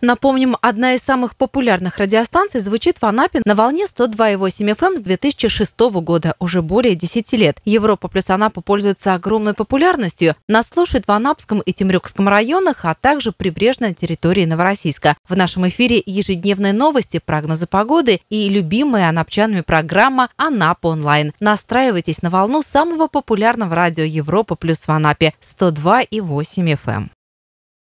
Напомним, одна из самых популярных радиостанций звучит в Анапе на волне 102,8 FM эм с 2006 года, уже более 10 лет. Европа плюс Анапа пользуется огромной популярностью. Нас слушают в Анапском и Темрюкском районах, а также прибрежной территории Новороссийска. В нашем эфире ежедневные новости, прогнозы погоды и любимая анапчанами программа «Анапа онлайн». Настраивайтесь на волну самого популярного радио Европа плюс в Анапе 102,8 FM.